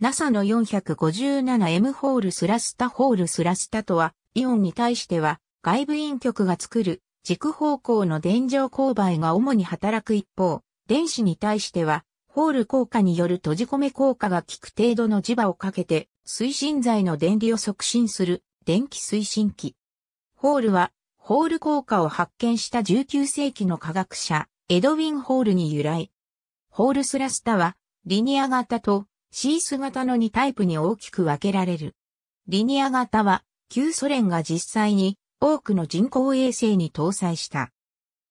NASA の 457M ホールスラスタホールスラスタとは、イオンに対しては、外部陰極が作る軸方向の電状勾配が主に働く一方、電子に対しては、ホール効果による閉じ込め効果が効く程度の磁場をかけて、推進剤の電離を促進する電気推進器。ホールは、ホール効果を発見した19世紀の科学者、エドウィン・ホールに由来。ホールスラスタは、リニア型とシース型の2タイプに大きく分けられる。リニア型は、旧ソ連が実際に多くの人工衛星に搭載した。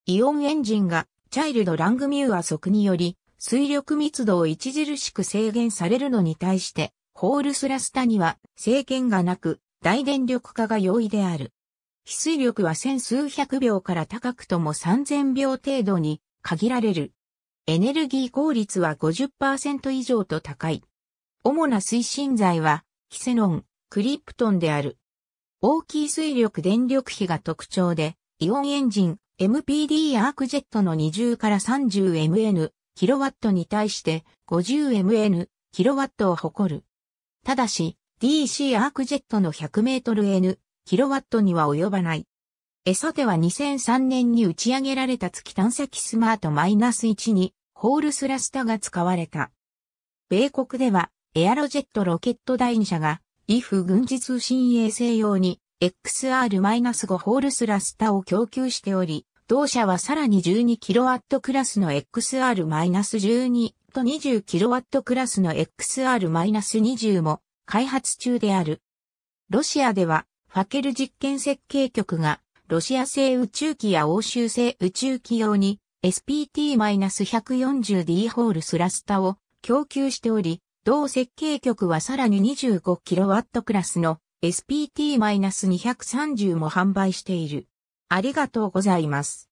イオンエンジンがチャイルド・ラングミューア速により水力密度を著しく制限されるのに対して、ホールスラスタには制限がなく大電力化が容易である。非水力は千数百秒から高くとも三千秒程度に限られる。エネルギー効率は50%以上と高い。主な推進剤は、キセノン、クリプトンである。大きい水力電力比が特徴で、イオンエンジン、MPD アークジェットの20から 30mN、キロワットに対して 50mN、キロワットを誇る。ただし、DC アークジェットの 100mN、キロワットには及ばない。エソテは2003年に打ち上げられた月探査機スマートマイナス -1 に、ホールスラスタが使われた。米国では、エアロジェットロケット第2社が、イフ軍事通信衛星用に XR-5 ホールスラスタを供給しており、同社はさらに 12kW クラスの XR-12 と 20kW クラスの XR-20 も開発中である。ロシアでは、ファケル実験設計局が、ロシア製宇宙機や欧州製宇宙機用に SPT-140D ホールスラスタを供給しており、同設計局はさらに 25kW クラスの SPT-230 も販売している。ありがとうございます。